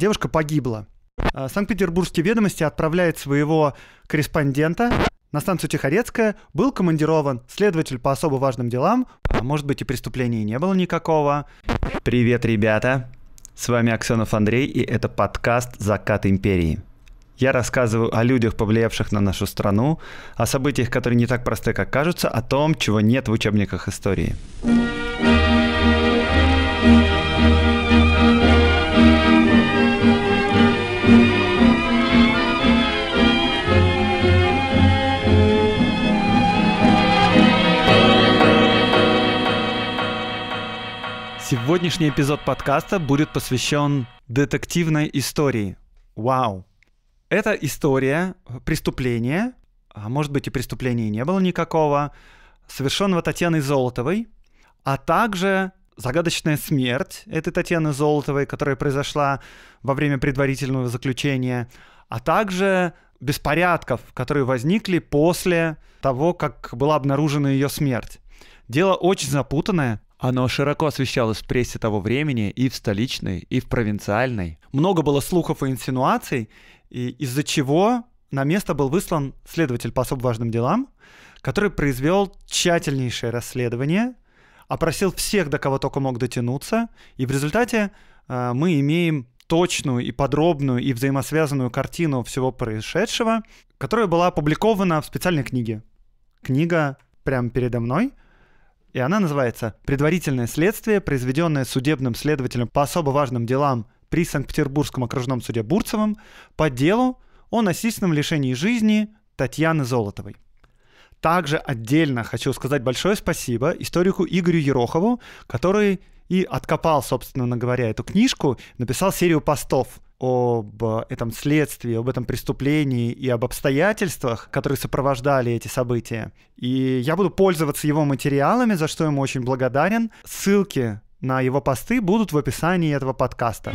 Девушка погибла. Э, Санкт-Петербургские ведомости отправляет своего корреспондента на станцию Тихорецкая был командирован следователь по особо важным делам, а может быть и преступления не было никакого. Привет, ребята! С вами Аксенов Андрей, и это подкаст «Закат империи». Я рассказываю о людях, повлиявших на нашу страну, о событиях, которые не так просты, как кажутся, о том, чего нет в учебниках истории. Сегодняшний эпизод подкаста будет посвящен детективной истории. Вау! Это история преступления, а может быть и преступления не было никакого, совершенного Татьяной Золотовой, а также загадочная смерть этой Татьяны Золотовой, которая произошла во время предварительного заключения, а также беспорядков, которые возникли после того, как была обнаружена ее смерть. Дело очень запутанное, оно широко освещалось в прессе того времени и в столичной, и в провинциальной. Много было слухов и инсинуаций, и из-за чего на место был выслан следователь по особо важным делам, который произвел тщательнейшее расследование, опросил всех, до кого только мог дотянуться, и в результате э, мы имеем точную и подробную и взаимосвязанную картину всего происшедшего, которая была опубликована в специальной книге. Книга прямо передо мной — и она называется «Предварительное следствие, произведенное судебным следователем по особо важным делам при Санкт-Петербургском окружном суде Бурцевым по делу о насильственном лишении жизни Татьяны Золотовой». Также отдельно хочу сказать большое спасибо историку Игорю Ерохову, который и откопал, собственно говоря, эту книжку, написал серию постов – об э, этом следствии, об этом преступлении и об обстоятельствах, которые сопровождали эти события. И я буду пользоваться его материалами, за что ему очень благодарен. Ссылки на его посты будут в описании этого подкаста.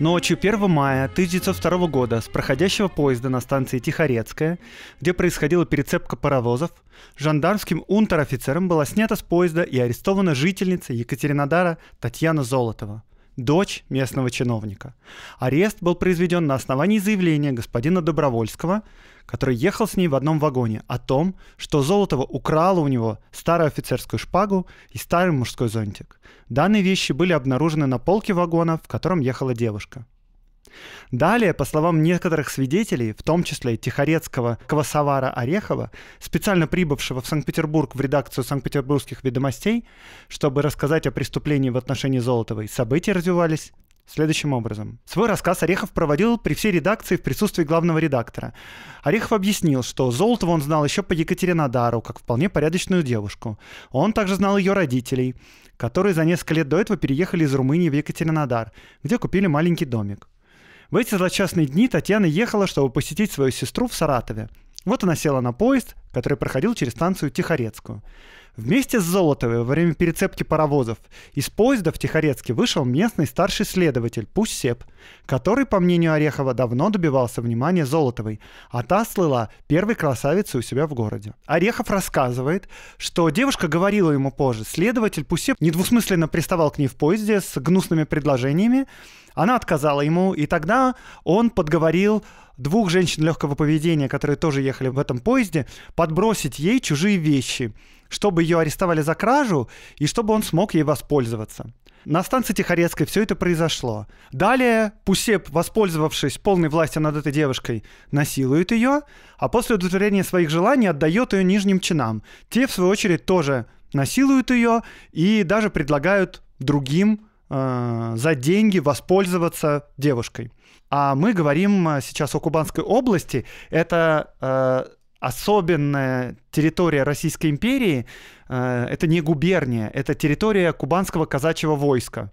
Ночью 1 мая 1902 года с проходящего поезда на станции Тихорецкая, где происходила перецепка паровозов, жандармским унтер-офицером была снята с поезда и арестована жительница Екатеринодара Татьяна Золотова, дочь местного чиновника. Арест был произведен на основании заявления господина Добровольского, который ехал с ней в одном вагоне, о том, что Золотова украла у него старую офицерскую шпагу и старый мужской зонтик. Данные вещи были обнаружены на полке вагона, в котором ехала девушка. Далее, по словам некоторых свидетелей, в том числе тихорецкого Квасовара Орехова, специально прибывшего в Санкт-Петербург в редакцию «Санкт-Петербургских ведомостей», чтобы рассказать о преступлении в отношении Золотовой, события развивались следующим образом. Свой рассказ Орехов проводил при всей редакции в присутствии главного редактора. Орехов объяснил, что Золотова он знал еще по Екатеринодару, как вполне порядочную девушку. Он также знал ее родителей, которые за несколько лет до этого переехали из Румынии в Екатеринодар, где купили маленький домик. В эти злочастные дни Татьяна ехала, чтобы посетить свою сестру в Саратове. Вот она села на поезд, который проходил через станцию Тихорецкую. Вместе с Золотовой во время перецепки паровозов из поезда в Тихорецке вышел местный старший следователь Пуссеп, который, по мнению Орехова, давно добивался внимания Золотовой, а та слыла первой красавицей у себя в городе. Орехов рассказывает, что девушка говорила ему позже, следователь Пуссеп недвусмысленно приставал к ней в поезде с гнусными предложениями, она отказала ему, и тогда он подговорил двух женщин легкого поведения, которые тоже ехали в этом поезде, подбросить ей чужие вещи чтобы ее арестовали за кражу и чтобы он смог ей воспользоваться. На станции Тихорецкой все это произошло. Далее Пусеп, воспользовавшись полной властью над этой девушкой, насилует ее, а после удовлетворения своих желаний отдает ее нижним чинам. Те, в свою очередь, тоже насилуют ее и даже предлагают другим э, за деньги воспользоваться девушкой. А мы говорим сейчас о Кубанской области. Это э, особенная территория Российской империи э, это не губерния, это территория кубанского казачьего войска.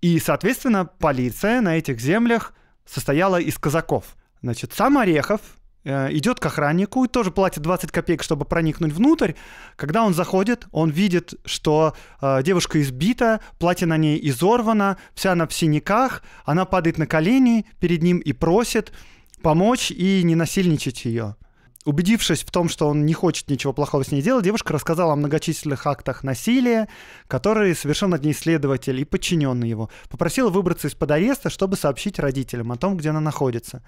И, соответственно, полиция на этих землях состояла из казаков. Значит, сам Орехов э, идет к охраннику и тоже платит 20 копеек, чтобы проникнуть внутрь. Когда он заходит, он видит, что э, девушка избита, платье на ней изорвано, вся она в синяках, она падает на колени перед ним и просит помочь и не насильничать ее. Убедившись в том, что он не хочет ничего плохого с ней делать, девушка рассказала о многочисленных актах насилия, которые совершил над ней следователь и подчиненный его. Попросила выбраться из-под ареста, чтобы сообщить родителям о том, где она находится.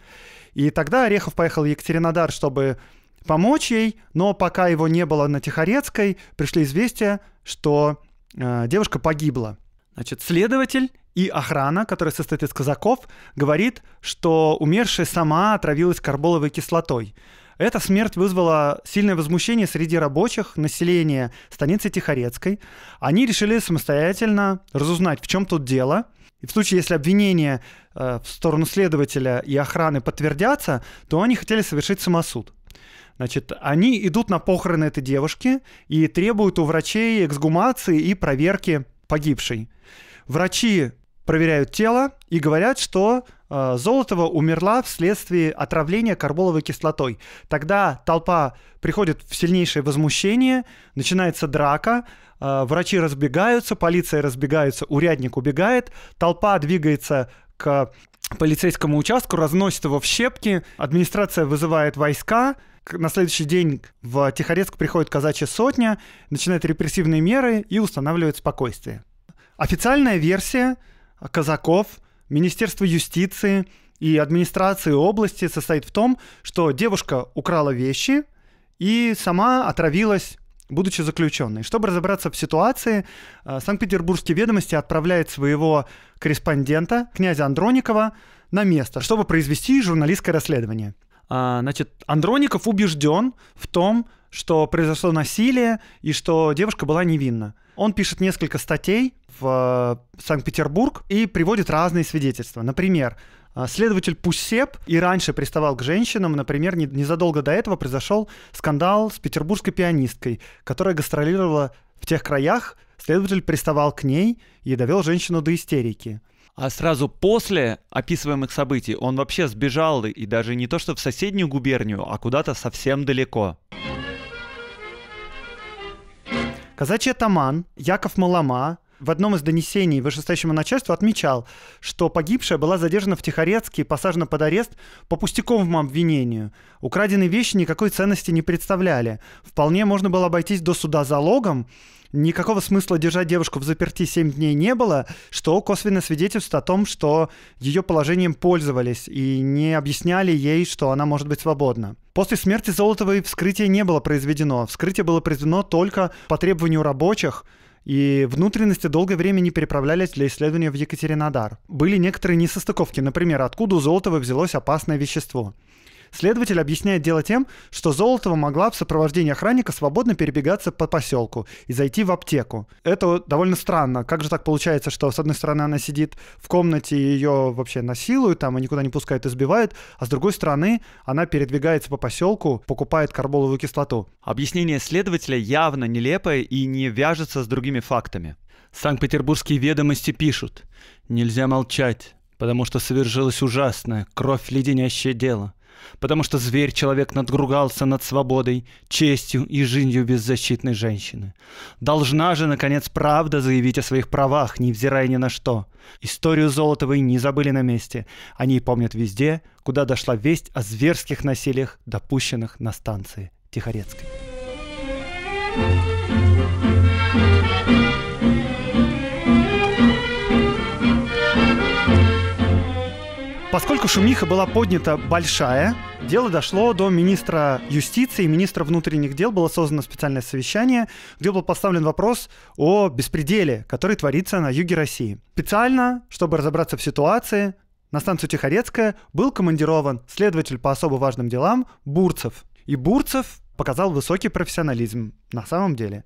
И тогда Орехов поехал в Екатеринодар, чтобы помочь ей, но пока его не было на Тихорецкой, пришли известия, что э, девушка погибла. Значит, следователь и охрана, которая состоит из казаков, говорит, что умершая сама отравилась карболовой кислотой. Эта смерть вызвала сильное возмущение среди рабочих населения станицы Тихорецкой. Они решили самостоятельно разузнать, в чем тут дело. И в случае, если обвинения э, в сторону следователя и охраны подтвердятся, то они хотели совершить самосуд. Значит, они идут на похороны этой девушки и требуют у врачей эксгумации и проверки погибшей. Врачи проверяют тело и говорят, что Э, Золотова умерла вследствие отравления карболовой кислотой. Тогда толпа приходит в сильнейшее возмущение, начинается драка, э, врачи разбегаются, полиция разбегается, урядник убегает, толпа двигается к полицейскому участку, разносит его в щепки, администрация вызывает войска, на следующий день в Тихорецк приходит казачья сотня, начинает репрессивные меры и устанавливает спокойствие. Официальная версия казаков – Министерство юстиции и администрации области состоит в том, что девушка украла вещи и сама отравилась будучи заключенной. Чтобы разобраться в ситуации, э, Санкт-Петербургские ведомости отправляют своего корреспондента, князя Андроникова, на место, чтобы произвести журналистское расследование. А, значит, Андроников убежден в том, что произошло насилие и что девушка была невинна. Он пишет несколько статей в э, Санкт-Петербург и приводит разные свидетельства. Например, э, Следователь Пусеп и раньше приставал к женщинам. Например, незадолго до этого произошел скандал с петербургской пианисткой, которая гастролировала в тех краях. Следователь приставал к ней и довел женщину до истерики. А сразу после описываемых событий он вообще сбежал и даже не то что в соседнюю губернию, а куда-то совсем далеко. Казачий атаман Яков Малама в одном из донесений вышестоящему начальству отмечал, что погибшая была задержана в Тихорецке и посажена под арест по пустяковому обвинению. Украденные вещи никакой ценности не представляли. Вполне можно было обойтись до суда залогом, Никакого смысла держать девушку в заперти 7 дней не было, что косвенно свидетельствует о том, что ее положением пользовались и не объясняли ей, что она может быть свободна. После смерти Золотовой вскрытие не было произведено. Вскрытие было произведено только по требованию рабочих, и внутренности долгое время не переправлялись для исследования в Екатеринодар. Были некоторые несостыковки, например, откуда у Золотого взялось опасное вещество. Следователь объясняет дело тем, что Золотова могла в сопровождении охранника свободно перебегаться по поселку и зайти в аптеку. Это довольно странно. Как же так получается, что с одной стороны она сидит в комнате, и ее вообще насилуют, там и никуда не пускают, избивают, а с другой стороны она передвигается по поселку, покупает карболовую кислоту. Объяснение следователя явно нелепое и не вяжется с другими фактами. Санкт-Петербургские ведомости пишут. Нельзя молчать, потому что совершилось ужасное, кровь леденящее дело потому что зверь-человек надгругался над свободой, честью и жизнью беззащитной женщины. Должна же, наконец, правда заявить о своих правах, невзирая ни на что. Историю Золотовой не забыли на месте. Они помнят везде, куда дошла весть о зверских насилиях, допущенных на станции Тихорецкой. Поскольку шумиха была поднята большая, дело дошло до министра юстиции, министра внутренних дел, было создано специальное совещание, где был поставлен вопрос о беспределе, который творится на юге России. Специально, чтобы разобраться в ситуации, на станцию Тихорецкая был командирован следователь по особо важным делам Бурцев. И Бурцев показал высокий профессионализм на самом деле.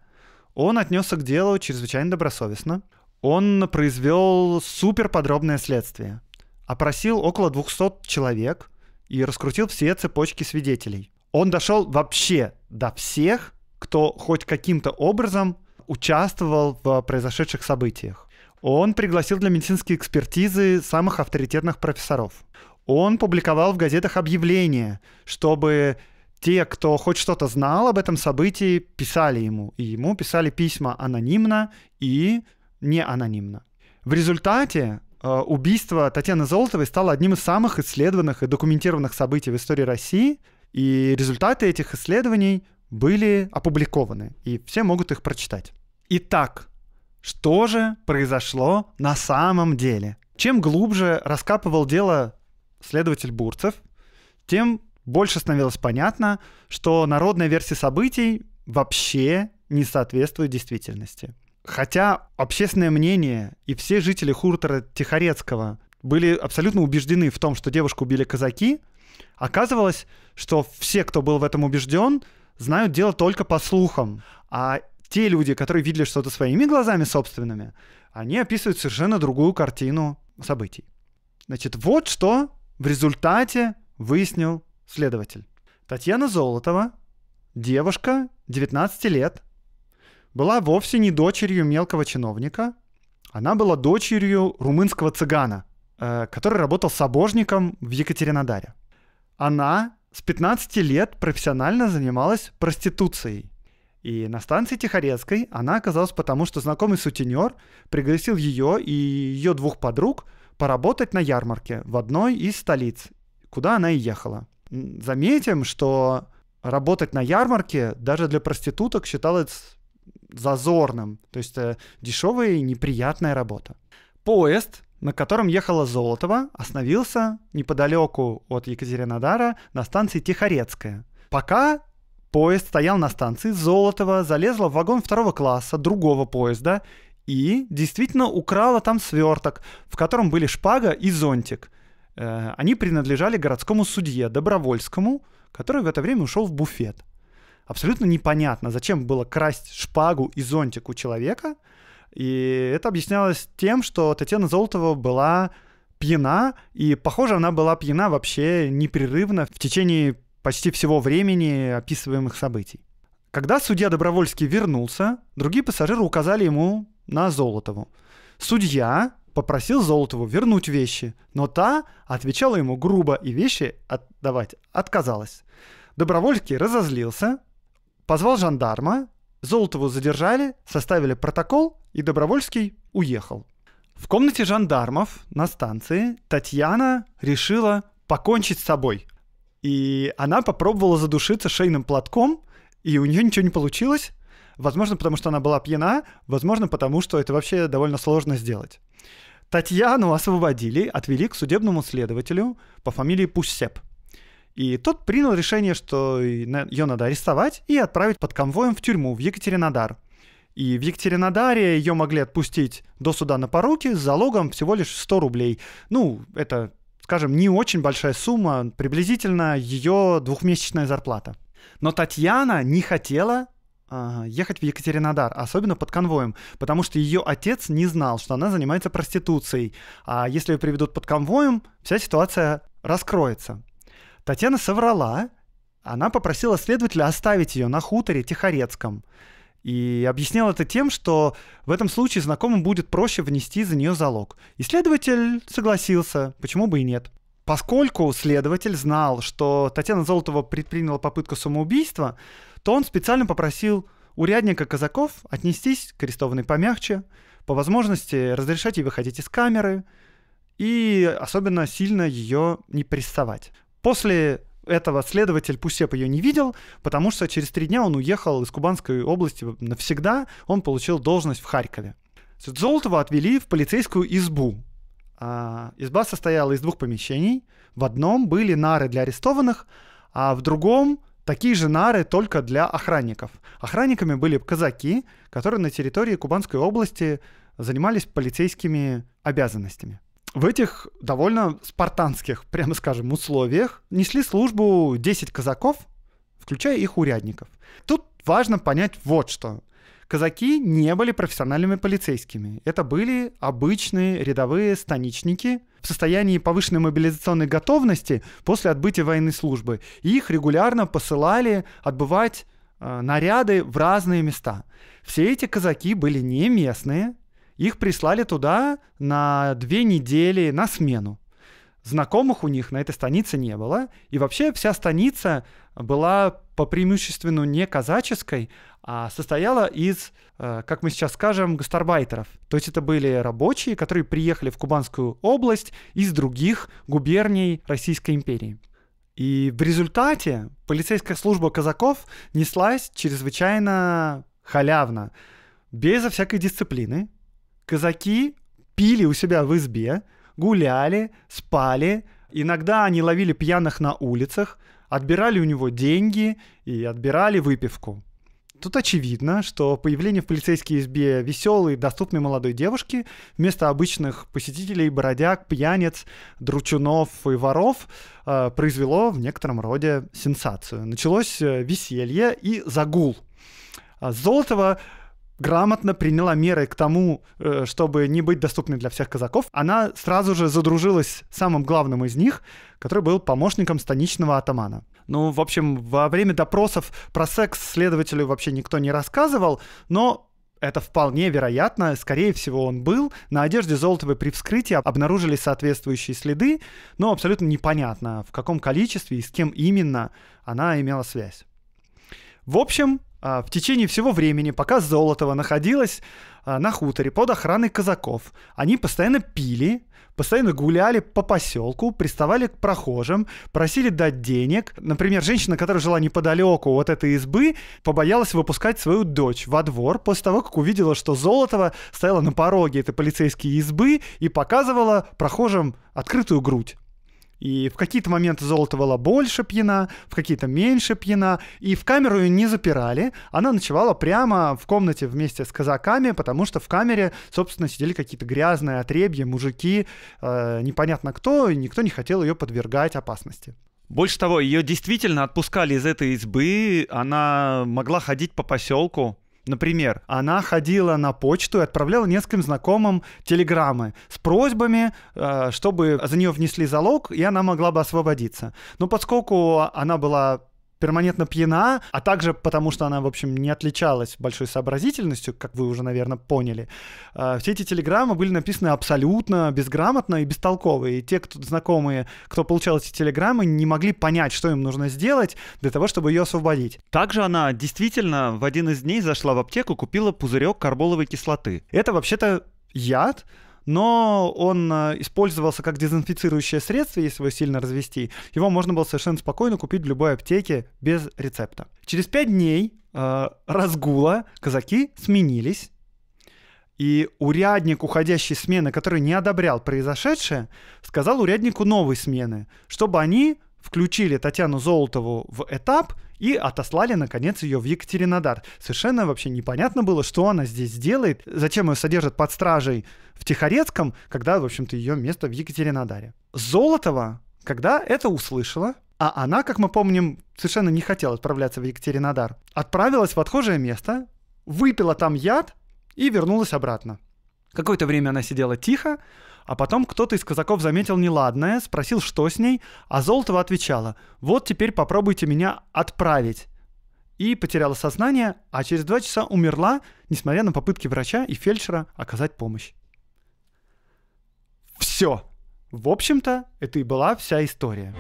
Он отнесся к делу чрезвычайно добросовестно. Он произвел супер подробное следствие опросил около 200 человек и раскрутил все цепочки свидетелей. Он дошел вообще до всех, кто хоть каким-то образом участвовал в произошедших событиях. Он пригласил для медицинской экспертизы самых авторитетных профессоров. Он публиковал в газетах объявления, чтобы те, кто хоть что-то знал об этом событии, писали ему. И ему писали письма анонимно и не анонимно. В результате Э, убийство Татьяны Золотовой стало одним из самых исследованных и документированных событий в истории России, и результаты этих исследований были опубликованы, и все могут их прочитать. Итак, что же произошло на самом деле? Чем глубже раскапывал дело следователь Бурцев, тем больше становилось понятно, что народная версия событий вообще не соответствует действительности. Хотя общественное мнение и все жители хутора Тихорецкого были абсолютно убеждены в том, что девушку убили казаки, оказывалось, что все, кто был в этом убежден, знают дело только по слухам. А те люди, которые видели что-то своими глазами собственными, они описывают совершенно другую картину событий. Значит, вот что в результате выяснил следователь. Татьяна Золотова, девушка 19 лет, была вовсе не дочерью мелкого чиновника, она была дочерью румынского цыгана, э, который работал сабожником в Екатеринодаре. Она с 15 лет профессионально занималась проституцией. И на станции Тихорецкой она оказалась потому, что знакомый сутенер пригласил ее и ее двух подруг поработать на ярмарке в одной из столиц, куда она и ехала. Заметим, что работать на ярмарке даже для проституток считалось зазорным. То есть э, дешевая и неприятная работа. Поезд, на котором ехала Золотова, остановился неподалеку от Екатеринодара на станции Тихорецкая. Пока поезд стоял на станции, Золотова залезла в вагон второго класса другого поезда и действительно украла там сверток, в котором были шпага и зонтик. Э, они принадлежали городскому судье Добровольскому, который в это время ушел в буфет абсолютно непонятно, зачем было красть шпагу и зонтик у человека. И это объяснялось тем, что Татьяна Золотова была пьяна, и, похоже, она была пьяна вообще непрерывно в течение почти всего времени описываемых событий. Когда судья Добровольский вернулся, другие пассажиры указали ему на Золотову. Судья попросил Золотову вернуть вещи, но та отвечала ему грубо и вещи отдавать отказалась. Добровольский разозлился, Позвал жандарма, Золотову задержали, составили протокол, и Добровольский уехал. В комнате жандармов на станции Татьяна решила покончить с собой. И она попробовала задушиться шейным платком, и у нее ничего не получилось. Возможно, потому что она была пьяна, возможно, потому что это вообще довольно сложно сделать. Татьяну освободили, отвели к судебному следователю по фамилии Пусеп. И тот принял решение, что ее надо арестовать и отправить под конвоем в тюрьму в Екатеринодар. И в Екатеринодаре ее могли отпустить до суда на поруки с залогом всего лишь 100 рублей. Ну, это, скажем, не очень большая сумма, приблизительно ее двухмесячная зарплата. Но Татьяна не хотела а, ехать в Екатеринодар, особенно под конвоем, потому что ее отец не знал, что она занимается проституцией. А если ее приведут под конвоем, вся ситуация раскроется. Татьяна соврала. Она попросила следователя оставить ее на хуторе Тихорецком. И объяснила это тем, что в этом случае знакомым будет проще внести за нее залог. И следователь согласился, почему бы и нет. Поскольку следователь знал, что Татьяна Золотова предприняла попытку самоубийства, то он специально попросил урядника казаков отнестись к арестованной помягче, по возможности разрешать ей выходить из камеры и особенно сильно ее не прессовать. После этого следователь Пусеп ее не видел, потому что через три дня он уехал из Кубанской области навсегда, он получил должность в Харькове. Золотова отвели в полицейскую избу. А, изба состояла из двух помещений. В одном были нары для арестованных, а в другом такие же нары только для охранников. Охранниками были казаки, которые на территории Кубанской области занимались полицейскими обязанностями в этих довольно спартанских, прямо скажем, условиях несли службу 10 казаков, включая их урядников. Тут важно понять вот что. Казаки не были профессиональными полицейскими. Это были обычные рядовые станичники в состоянии повышенной мобилизационной готовности после отбытия военной службы. И их регулярно посылали отбывать э, наряды в разные места. Все эти казаки были не местные, их прислали туда на две недели на смену. Знакомых у них на этой станице не было. И вообще вся станица была по преимуществу не казаческой, а состояла из, э, как мы сейчас скажем, гастарбайтеров. То есть это были рабочие, которые приехали в Кубанскую область из других губерний Российской империи. И в результате полицейская служба казаков неслась чрезвычайно халявно, безо всякой дисциплины, казаки пили у себя в избе, гуляли, спали, иногда они ловили пьяных на улицах, отбирали у него деньги и отбирали выпивку. Тут очевидно, что появление в полицейской избе веселой, доступной молодой девушки вместо обычных посетителей, бродяг, пьяниц, дручунов и воров э, произвело в некотором роде сенсацию. Началось э, веселье и загул. А Золотова грамотно приняла меры к тому, э, чтобы не быть доступной для всех казаков, она сразу же задружилась с самым главным из них, который был помощником станичного атамана. Ну, в общем, во время допросов про секс следователю вообще никто не рассказывал, но это вполне вероятно, скорее всего, он был. На одежде Золотовой при вскрытии обнаружили соответствующие следы, но абсолютно непонятно, в каком количестве и с кем именно она имела связь. В общем, а, в течение всего времени, пока Золотова находилась а, на хуторе под охраной казаков, они постоянно пили, постоянно гуляли по поселку, приставали к прохожим, просили дать денег. Например, женщина, которая жила неподалеку от этой избы, побоялась выпускать свою дочь во двор после того, как увидела, что Золотова стояла на пороге этой полицейской избы и показывала прохожим открытую грудь. И в какие-то моменты золото была больше пьяна, в какие-то меньше пьяна. И в камеру ее не запирали. Она ночевала прямо в комнате вместе с казаками, потому что в камере, собственно, сидели какие-то грязные отребья, мужики, э, непонятно кто, и никто не хотел ее подвергать опасности. Больше того, ее действительно отпускали из этой избы, она могла ходить по поселку, Например, она ходила на почту и отправляла нескольким знакомым телеграммы с просьбами, э, чтобы за нее внесли залог, и она могла бы освободиться. Но поскольку она была перманентно пьяна, а также потому, что она, в общем, не отличалась большой сообразительностью, как вы уже, наверное, поняли. А, все эти телеграммы были написаны абсолютно безграмотно и бестолково, и те, кто знакомые, кто получал эти телеграммы, не могли понять, что им нужно сделать для того, чтобы ее освободить. Также она действительно в один из дней зашла в аптеку, купила пузырек карболовой кислоты. Это вообще-то яд, но он э, использовался как дезинфицирующее средство, если его сильно развести. Его можно было совершенно спокойно купить в любой аптеке без рецепта. Через пять дней э, разгула казаки сменились, и урядник уходящей смены, который не одобрял произошедшее, сказал уряднику новой смены, чтобы они включили Татьяну Золотову в этап – и отослали, наконец, ее в Екатеринодар. Совершенно вообще непонятно было, что она здесь делает, зачем ее содержат под стражей в Тихорецком, когда, в общем-то, ее место в Екатеринодаре. Золотова, когда это услышала, а она, как мы помним, совершенно не хотела отправляться в Екатеринодар, отправилась в отхожее место, выпила там яд и вернулась обратно. Какое-то время она сидела тихо, а потом кто-то из казаков заметил неладное, спросил, что с ней, а Золотова отвечала, «Вот теперь попробуйте меня отправить» и потеряла сознание, а через два часа умерла, несмотря на попытки врача и фельдшера оказать помощь. Все. В общем-то, это и была вся история.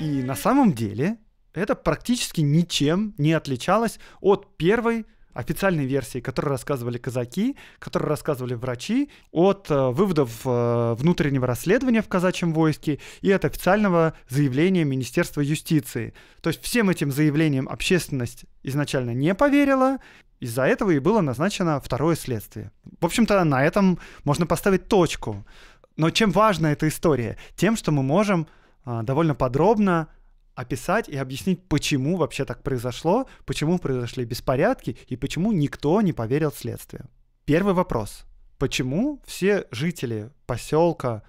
И на самом деле это практически ничем не отличалось от первой официальной версии, которую рассказывали казаки, которую рассказывали врачи, от э, выводов э, внутреннего расследования в казачьем войске и от официального заявления Министерства юстиции. То есть всем этим заявлениям общественность изначально не поверила, из-за этого и было назначено второе следствие. В общем-то, на этом можно поставить точку. Но чем важна эта история? Тем, что мы можем э, довольно подробно описать и объяснить, почему вообще так произошло, почему произошли беспорядки и почему никто не поверил следствию. Первый вопрос. Почему все жители поселка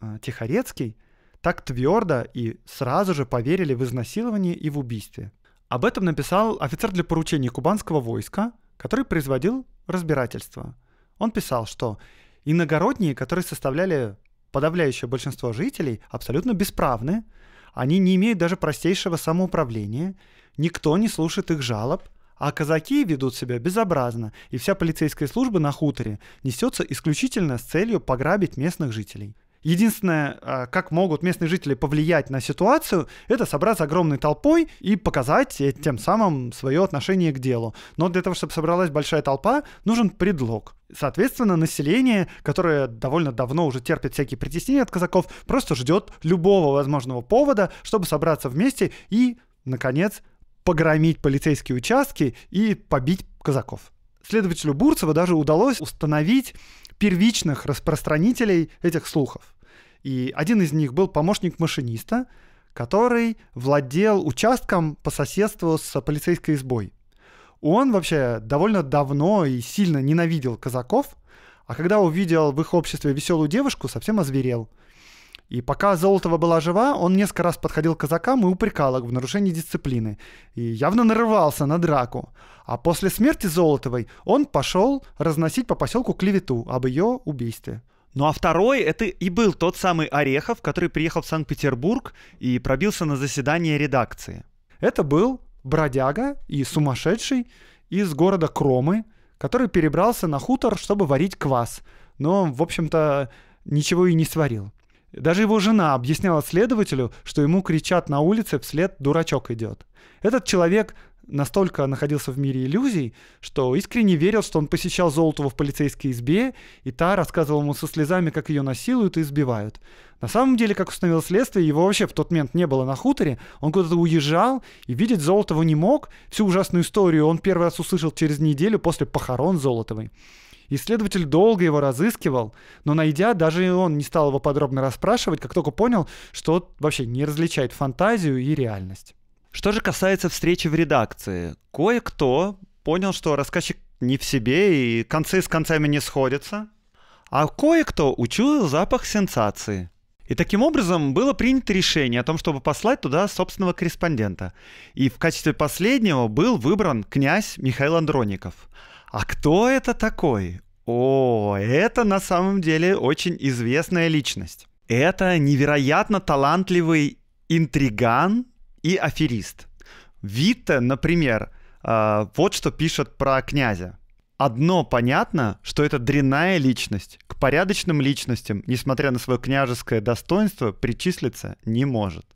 э, Тихорецкий так твердо и сразу же поверили в изнасилование и в убийстве? Об этом написал офицер для поручения кубанского войска, который производил разбирательство. Он писал, что иногородние, которые составляли подавляющее большинство жителей, абсолютно бесправны, они не имеют даже простейшего самоуправления, никто не слушает их жалоб, а казаки ведут себя безобразно, и вся полицейская служба на хуторе несется исключительно с целью пограбить местных жителей. Единственное, а, как могут местные жители повлиять на ситуацию, это собраться огромной толпой и показать тем самым свое отношение к делу. Но для того, чтобы собралась большая толпа, нужен предлог. Соответственно, население, которое довольно давно уже терпит всякие притеснения от казаков, просто ждет любого возможного повода, чтобы собраться вместе и, наконец, погромить полицейские участки и побить казаков. Следователю Бурцева даже удалось установить первичных распространителей этих слухов. И один из них был помощник машиниста, который владел участком по соседству с полицейской избой. Он вообще довольно давно и сильно ненавидел казаков, а когда увидел в их обществе веселую девушку, совсем озверел. И пока Золотова была жива, он несколько раз подходил к казакам и упрекал их в нарушении дисциплины. И явно нарывался на драку. А после смерти Золотовой он пошел разносить по поселку клевету об ее убийстве. Ну а второй — это и был тот самый Орехов, который приехал в Санкт-Петербург и пробился на заседание редакции. Это был бродяга и сумасшедший из города Кромы, который перебрался на хутор, чтобы варить квас, но, в общем-то, ничего и не сварил. Даже его жена объясняла следователю, что ему кричат на улице вслед «дурачок идет». Этот человек настолько находился в мире иллюзий, что искренне верил, что он посещал Золотого в полицейской избе, и та рассказывала ему со слезами, как ее насилуют и избивают. На самом деле, как установил следствие, его вообще в тот момент не было на хуторе, он куда-то уезжал, и видеть Золотого не мог. Всю ужасную историю он первый раз услышал через неделю после похорон Золотовой. Исследователь долго его разыскивал, но найдя, даже он не стал его подробно расспрашивать, как только понял, что вообще не различает фантазию и реальность. Что же касается встречи в редакции, кое-кто понял, что рассказчик не в себе и концы с концами не сходятся, а кое-кто учуял запах сенсации – и таким образом было принято решение о том, чтобы послать туда собственного корреспондента. И в качестве последнего был выбран князь Михаил Андроников. А кто это такой? О, это на самом деле очень известная личность. Это невероятно талантливый интриган и аферист. Витте, например, а, вот что пишет про князя. Одно понятно, что это дрянная личность. К порядочным личностям, несмотря на свое княжеское достоинство, причислиться не может.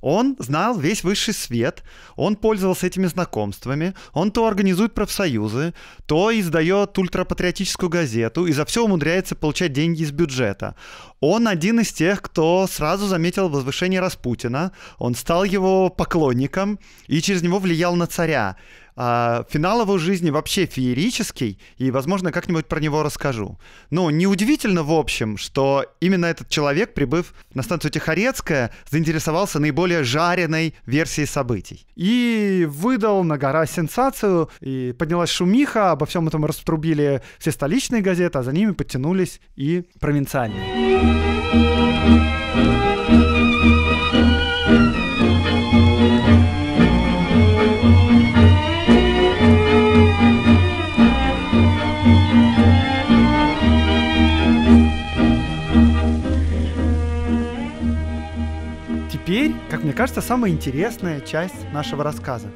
Он знал весь высший свет, он пользовался этими знакомствами, он то организует профсоюзы, то издает ультрапатриотическую газету и за все умудряется получать деньги из бюджета. Он один из тех, кто сразу заметил возвышение Распутина, он стал его поклонником и через него влиял на царя. А финал его жизни вообще феерический, и, возможно, как-нибудь про него расскажу. Но ну, неудивительно, в общем, что именно этот человек, прибыв на станцию Тихорецкая, заинтересовался наиболее жареной версией событий. И выдал на гора сенсацию, и поднялась шумиха, обо всем этом раструбили все столичные газеты, а за ними подтянулись и провинциальные. теперь, как мне кажется, самая интересная часть нашего рассказа.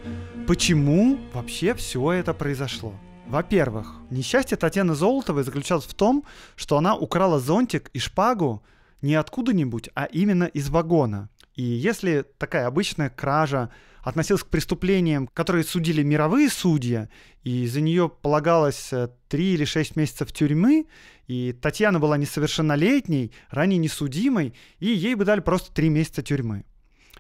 Почему вообще все это произошло? Во-первых, несчастье Татьяны Золотовой заключалось в том, что она украла зонтик и шпагу не откуда-нибудь, а именно из вагона. И если такая обычная кража относилась к преступлениям, которые судили мировые судьи, и за нее полагалось 3 э, или 6 месяцев тюрьмы, и Татьяна была несовершеннолетней, ранее несудимой, и ей бы дали просто 3 месяца тюрьмы.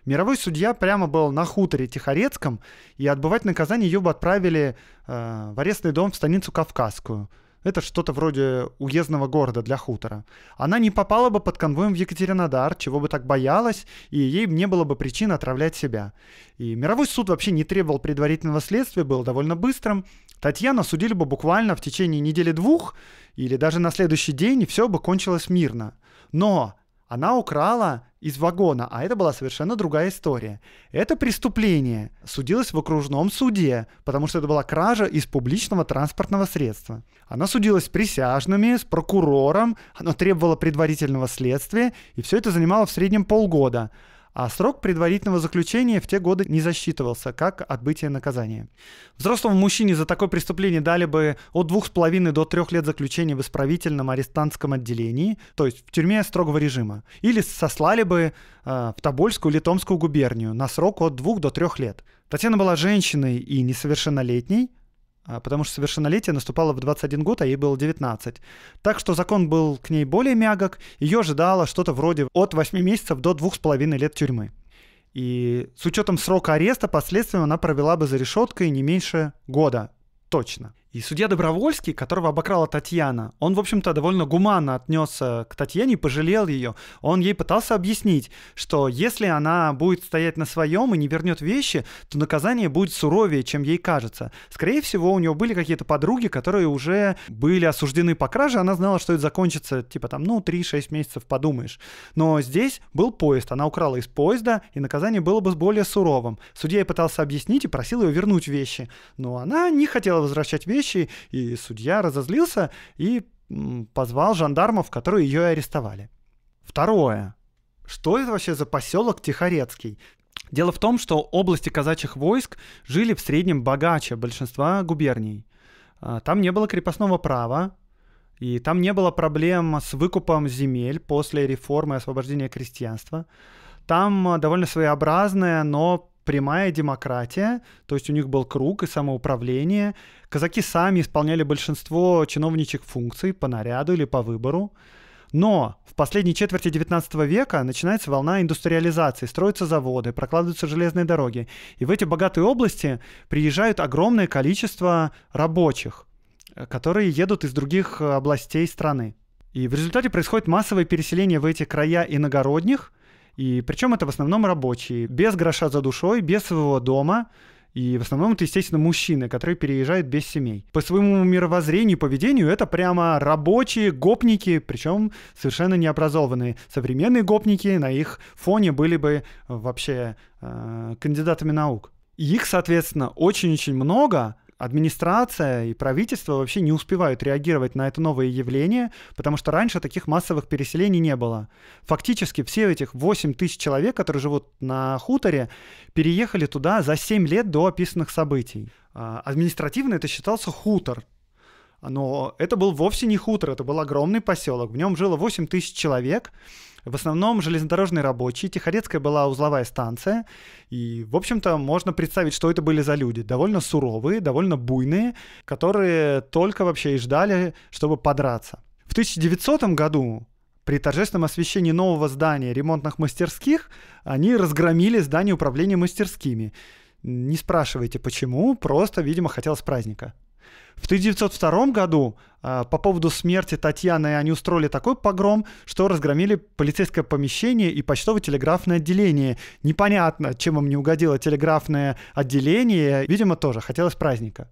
Мировой судья прямо был на хуторе Тихорецком, и отбывать наказание Юбу отправили э, в арестный дом в станицу Кавказскую. Это что-то вроде уездного города для хутора. Она не попала бы под конвоем в Екатеринодар, чего бы так боялась, и ей не было бы причин отравлять себя. И мировой суд вообще не требовал предварительного следствия, был довольно быстрым. Татьяну судили бы буквально в течение недели-двух, или даже на следующий день, и все бы кончилось мирно. Но она украла из вагона, а это была совершенно другая история. Это преступление судилось в окружном суде, потому что это была кража из публичного транспортного средства. Она судилась с присяжными, с прокурором, она требовала предварительного следствия, и все это занимало в среднем полгода а срок предварительного заключения в те годы не засчитывался как отбытие наказания. Взрослому мужчине за такое преступление дали бы от 2,5 до 3 лет заключения в исправительном арестантском отделении, то есть в тюрьме строгого режима, или сослали бы э, в Тобольскую Литомскую губернию на срок от 2 до 3 лет. Татьяна была женщиной и несовершеннолетней, а, потому что совершеннолетие наступало в 21 год, а ей было 19. Так что закон был к ней более мягок, ее ожидало что-то вроде от 8 месяцев до 2,5 лет тюрьмы. И с учетом срока ареста последствиям она провела бы за решеткой не меньше года, точно. И судья Добровольский, которого обокрала Татьяна, он, в общем-то, довольно гуманно отнесся к Татьяне и пожалел ее. Он ей пытался объяснить, что если она будет стоять на своем и не вернет вещи, то наказание будет суровее, чем ей кажется. Скорее всего, у него были какие-то подруги, которые уже были осуждены по краже, она знала, что это закончится, типа там, ну, 3-6 месяцев подумаешь. Но здесь был поезд, она украла из поезда, и наказание было бы более суровым. Судья ей пытался объяснить и просил ее вернуть вещи. Но она не хотела возвращать вещи, вещи, и судья разозлился и позвал жандармов, которые ее и арестовали. Второе. Что это вообще за поселок Тихорецкий? Дело в том, что области казачьих войск жили в среднем богаче большинства губерний. А, там не было крепостного права, и там не было проблем с выкупом земель после реформы освобождения крестьянства. Там а, довольно своеобразная, но прямая демократия, то есть у них был круг и самоуправление. Казаки сами исполняли большинство чиновничьих функций по наряду или по выбору. Но в последней четверти XIX века начинается волна индустриализации, строятся заводы, прокладываются железные дороги. И в эти богатые области приезжают огромное количество рабочих, э, которые едут из других э, областей страны. И в результате происходит массовое переселение в эти края иногородних – и причем это в основном рабочие, без гроша за душой, без своего дома. И в основном это, естественно, мужчины, которые переезжают без семей. По своему мировоззрению и поведению это прямо рабочие гопники, причем совершенно необразованные. Современные гопники на их фоне были бы э, вообще э, кандидатами наук. И их, соответственно, очень-очень много, администрация и правительство вообще не успевают реагировать на это новое явление, потому что раньше таких массовых переселений не было. Фактически все этих 8 тысяч человек, которые живут на хуторе, переехали туда за 7 лет до описанных событий. А, административно это считался хутор, но это был вовсе не хутор, это был огромный поселок. В нем жило 8 тысяч человек, в основном железнодорожные рабочие. Тихорецкая была узловая станция. И, в общем-то, можно представить, что это были за люди. Довольно суровые, довольно буйные, которые только вообще и ждали, чтобы подраться. В 1900 году при торжественном освещении нового здания ремонтных мастерских они разгромили здание управления мастерскими. Не спрашивайте почему, просто, видимо, хотелось праздника. В 1902 году а, по поводу смерти Татьяны они устроили такой погром, что разгромили полицейское помещение и почтово-телеграфное отделение. Непонятно, чем им не угодило телеграфное отделение. Видимо, тоже хотелось праздника.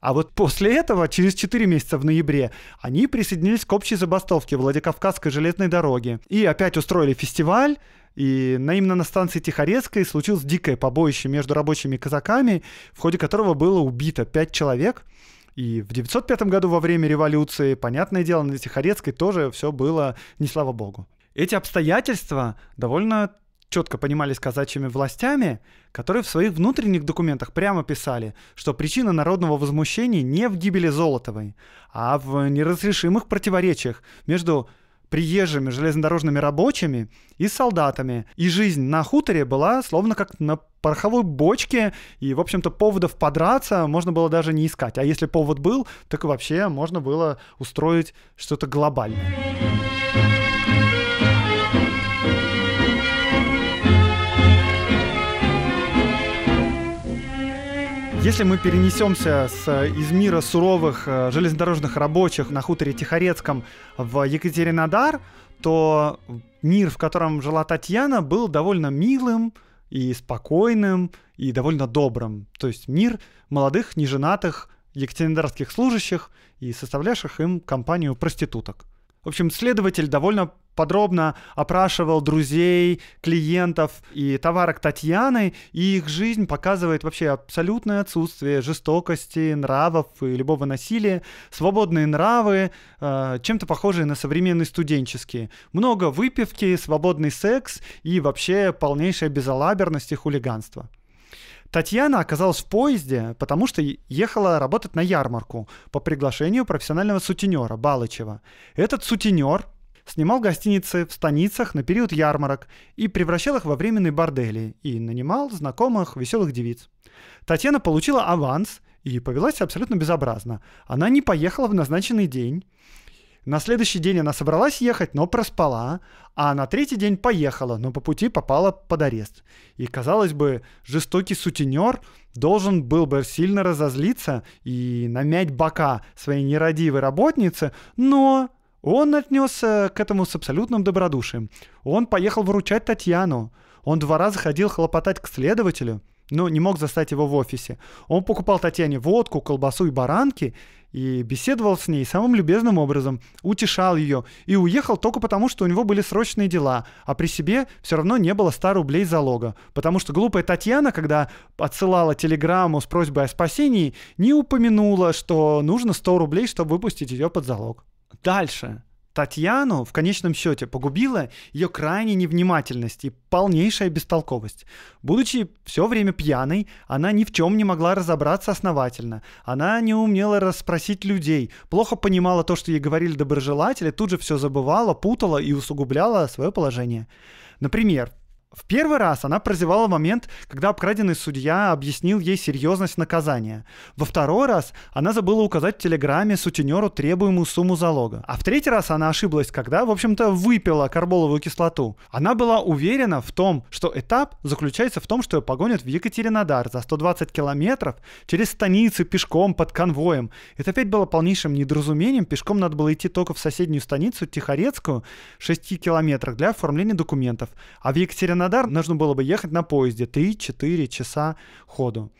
А вот после этого, через 4 месяца в ноябре, они присоединились к общей забастовке Владикавказской железной дороги. И опять устроили фестиваль, и на, именно на станции Тихорецкой случилось дикое побоище между рабочими и казаками, в ходе которого было убито пять человек, и в 905 году во время революции, понятное дело, на Тихорецкой тоже все было не слава богу. Эти обстоятельства довольно четко понимались казачьими властями, которые в своих внутренних документах прямо писали, что причина народного возмущения не в гибели Золотовой, а в неразрешимых противоречиях между приезжими железнодорожными рабочими и солдатами. И жизнь на хуторе была словно как на пороховой бочке, и, в общем-то, поводов подраться можно было даже не искать. А если повод был, так и вообще можно было устроить что-то глобальное. Если мы перенесемся с, э, из мира суровых э, железнодорожных рабочих на хуторе Тихорецком в Екатеринодар, то мир, в котором жила Татьяна, был довольно милым и спокойным, и довольно добрым. То есть мир молодых, неженатых, екатеринодарских служащих и составлявших им компанию проституток. В общем, следователь довольно подробно опрашивал друзей, клиентов и товарок Татьяны, и их жизнь показывает вообще абсолютное отсутствие жестокости, нравов и любого насилия, свободные нравы, э, чем-то похожие на современные студенческие. Много выпивки, свободный секс и вообще полнейшая безалаберность и хулиганство. Татьяна оказалась в поезде, потому что ехала работать на ярмарку по приглашению профессионального сутенера Балычева. Этот сутенер снимал гостиницы в станицах на период ярмарок и превращал их во временные бордели и нанимал знакомых веселых девиц. Татьяна получила аванс и повелась абсолютно безобразно. Она не поехала в назначенный день, на следующий день она собралась ехать, но проспала, а на третий день поехала, но по пути попала под арест. И, казалось бы, жестокий сутенер должен был бы сильно разозлиться и намять бока своей нерадивой работнице, но он отнесся к этому с абсолютным добродушием. Он поехал выручать Татьяну. Он два раза ходил хлопотать к следователю, но не мог застать его в офисе. Он покупал Татьяне водку, колбасу и баранки, и беседовал с ней самым любезным образом, утешал ее и уехал только потому, что у него были срочные дела, а при себе все равно не было 100 рублей залога, потому что глупая Татьяна, когда отсылала телеграмму с просьбой о спасении, не упомянула, что нужно 100 рублей, чтобы выпустить ее под залог. Дальше. Татьяну в конечном счете погубила ее крайняя невнимательность и полнейшая бестолковость. Будучи все время пьяной, она ни в чем не могла разобраться основательно. Она не умела расспросить людей, плохо понимала то, что ей говорили доброжелатели, тут же все забывала, путала и усугубляла свое положение. Например, в первый раз она прозевала момент, когда обкраденный судья объяснил ей серьезность наказания. Во второй раз она забыла указать в телеграмме сутенеру требуемую сумму залога. А в третий раз она ошиблась, когда, в общем-то, выпила карболовую кислоту. Она была уверена в том, что этап заключается в том, что ее погонят в Екатеринодар за 120 километров через станицы пешком под конвоем. Это опять было полнейшим недоразумением. Пешком надо было идти только в соседнюю станицу Тихорецкую, 6 километрах, для оформления документов. А в Екатеринодар Краснодар нужно было бы ехать на поезде 3-4 часа ходу.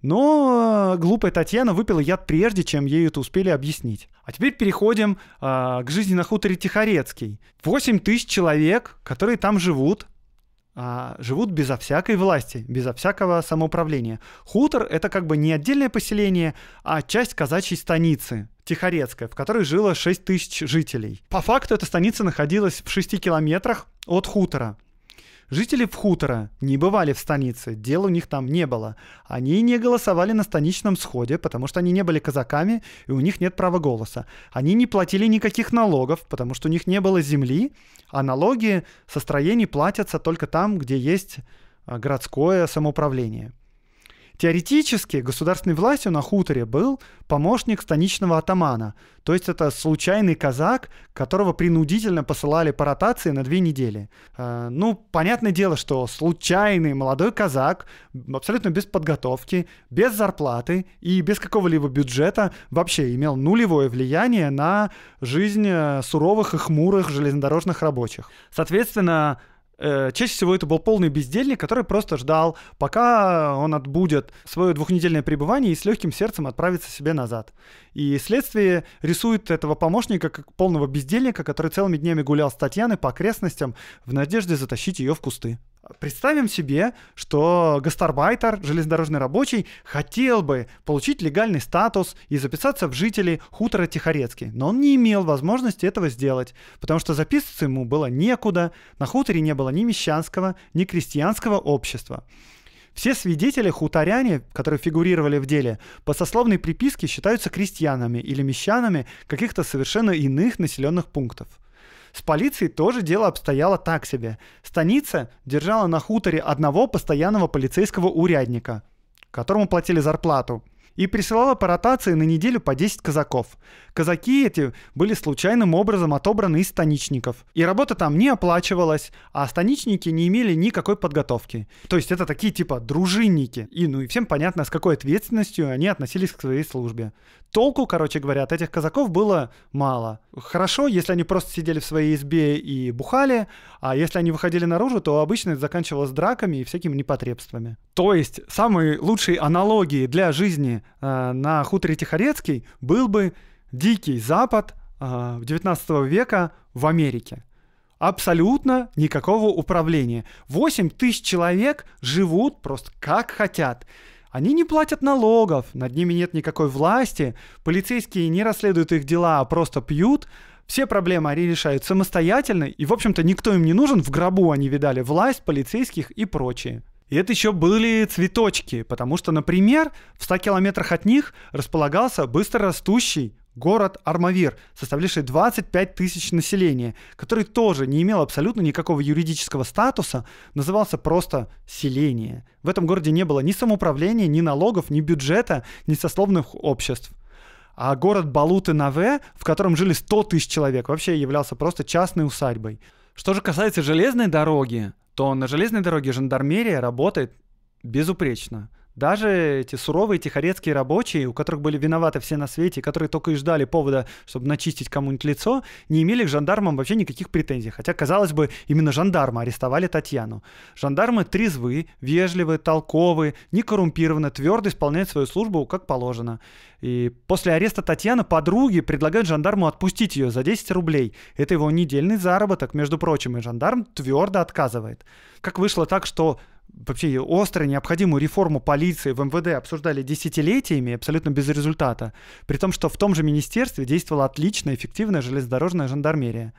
Но э, глупая Татьяна выпила яд прежде, чем ей это успели объяснить. А теперь переходим э, к жизни на хуторе Тихорецкий. 8 тысяч человек, которые там живут, а, живут безо всякой власти, безо всякого самоуправления. Хутор — это как бы не отдельное поселение, а часть казачьей станицы Тихорецкая, в которой жило 6 тысяч жителей. По факту эта станица находилась в 6 километрах от хутора. Жители в хутора не бывали в станице, дел у них там не было. Они не голосовали на станичном сходе, потому что они не были казаками и у них нет права голоса. Они не платили никаких налогов, потому что у них не было земли, а налоги со строений платятся только там, где есть а, городское самоуправление. Теоретически государственной властью на хуторе был помощник станичного атамана, то есть это случайный казак, которого принудительно посылали по ротации на две недели. Э, ну, понятное дело, что случайный молодой казак, абсолютно без подготовки, без зарплаты и без какого-либо бюджета вообще имел нулевое влияние на жизнь э, суровых и хмурых железнодорожных рабочих. Соответственно, Э, чаще всего это был полный бездельник, который просто ждал, пока он отбудет свое двухнедельное пребывание и с легким сердцем отправится себе назад. И следствие рисует этого помощника как полного бездельника, который целыми днями гулял с Татьяной по окрестностям в надежде затащить ее в кусты. Представим себе, что гастарбайтер, железнодорожный рабочий, хотел бы получить легальный статус и записаться в жители хутора Тихорецкий, но он не имел возможности этого сделать, потому что записываться ему было некуда, на хуторе не было ни мещанского, ни крестьянского общества. Все свидетели, хуторяне, которые фигурировали в деле, по сословной приписке считаются крестьянами или мещанами каких-то совершенно иных населенных пунктов – с полицией тоже дело обстояло так себе. Станица держала на хуторе одного постоянного полицейского урядника, которому платили зарплату и присылала по ротации на неделю по 10 казаков. Казаки эти были случайным образом отобраны из станичников. И работа там не оплачивалась, а станичники не имели никакой подготовки. То есть это такие типа дружинники. И ну и всем понятно, с какой ответственностью они относились к своей службе толку, короче говоря, от этих казаков было мало. Хорошо, если они просто сидели в своей избе и бухали, а если они выходили наружу, то обычно это заканчивалось драками и всякими непотребствами. То есть самые лучшие аналогии для жизни э, на хуторе Тихорецкий был бы дикий Запад э, 19 века в Америке. Абсолютно никакого управления. 8 тысяч человек живут просто как хотят. Они не платят налогов, над ними нет никакой власти, полицейские не расследуют их дела, а просто пьют, все проблемы они решают самостоятельно, и, в общем-то, никто им не нужен, в гробу они видали власть, полицейских и прочее. И это еще были цветочки, потому что, например, в 100 километрах от них располагался быстро растущий город Армавир, составлявший 25 тысяч населения, который тоже не имел абсолютно никакого юридического статуса, назывался просто «селение». В этом городе не было ни самоуправления, ни налогов, ни бюджета, ни сословных обществ. А город Балуты-Наве, в котором жили 100 тысяч человек, вообще являлся просто частной усадьбой. Что же касается железной дороги, то на железной дороге жандармерия работает безупречно. Даже эти суровые тихорецкие рабочие, у которых были виноваты все на свете, которые только и ждали повода, чтобы начистить кому-нибудь лицо, не имели к жандармам вообще никаких претензий. Хотя, казалось бы, именно жандармы арестовали Татьяну. Жандармы трезвы, вежливы, толковы, не коррумпированы, твердо исполняют свою службу как положено. И после ареста Татьяны подруги предлагают жандарму отпустить ее за 10 рублей. Это его недельный заработок, между прочим, и жандарм твердо отказывает. Как вышло так, что вообще остро необходимую реформу полиции в МВД обсуждали десятилетиями абсолютно без результата, при том, что в том же министерстве действовала отличная, эффективная железнодорожная жандармерия.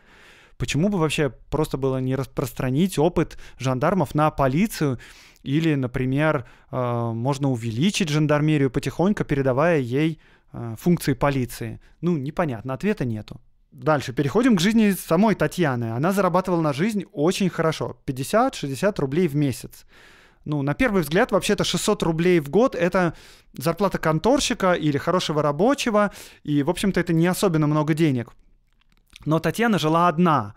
Почему бы вообще просто было не распространить опыт жандармов на полицию или, например, э, можно увеличить жандармерию потихоньку, передавая ей э, функции полиции? Ну, непонятно, ответа нету. Дальше переходим к жизни самой Татьяны. Она зарабатывала на жизнь очень хорошо. 50-60 рублей в месяц. Ну, на первый взгляд, вообще-то 600 рублей в год — это зарплата конторщика или хорошего рабочего, и, в общем-то, это не особенно много денег. Но Татьяна жила одна,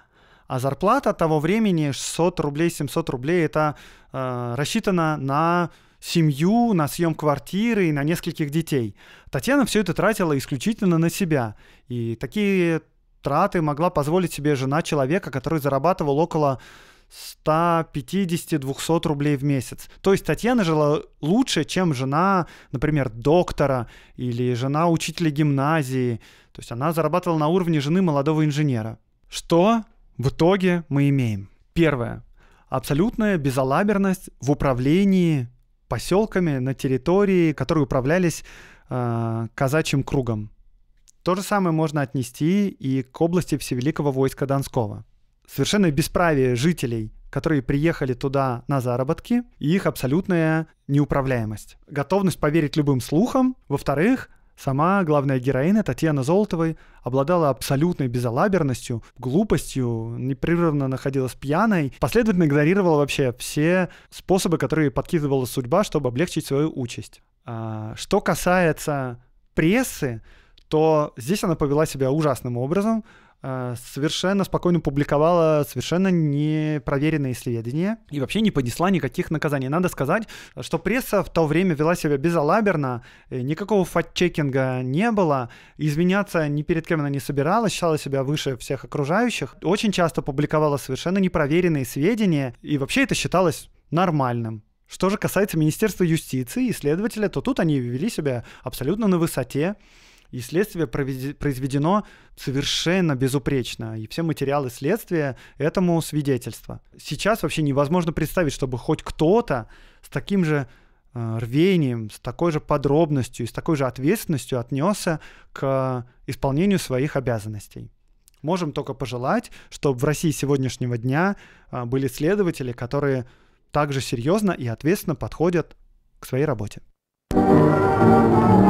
а зарплата того времени 600 рублей, 700 рублей — это э, рассчитано на семью, на съем квартиры и на нескольких детей. Татьяна все это тратила исключительно на себя. И такие траты могла позволить себе жена человека, который зарабатывал около 150-200 рублей в месяц. То есть Татьяна жила лучше, чем жена, например, доктора или жена учителя гимназии. То есть она зарабатывала на уровне жены молодого инженера. Что в итоге мы имеем? Первое. Абсолютная безалаберность в управлении поселками на территории, которые управлялись э, казачьим кругом. То же самое можно отнести и к области Всевеликого войска Донского. Совершенно бесправие жителей, которые приехали туда на заработки, и их абсолютная неуправляемость. Готовность поверить любым слухам. Во-вторых, Сама главная героиня Татьяна Золотовой обладала абсолютной безалаберностью, глупостью, непрерывно находилась пьяной, последовательно игнорировала вообще все способы, которые подкидывала судьба, чтобы облегчить свою участь. А, что касается прессы, то здесь она повела себя ужасным образом, э, совершенно спокойно публиковала совершенно непроверенные сведения и вообще не понесла никаких наказаний. Надо сказать, что пресса в то время вела себя безалаберно, э, никакого фактчекинга не было, извиняться ни перед кем она не собиралась, считала себя выше всех окружающих, очень часто публиковала совершенно непроверенные сведения, и вообще это считалось нормальным. Что же касается Министерства юстиции и следователя, то тут они вели себя абсолютно на высоте и следствие произведено совершенно безупречно, и все материалы следствия этому свидетельство. Сейчас вообще невозможно представить, чтобы хоть кто-то с таким же э, рвением, с такой же подробностью и с такой же ответственностью отнесся к исполнению своих обязанностей. Можем только пожелать, чтобы в России сегодняшнего дня э, были следователи, которые также серьезно и ответственно подходят к своей работе. thank you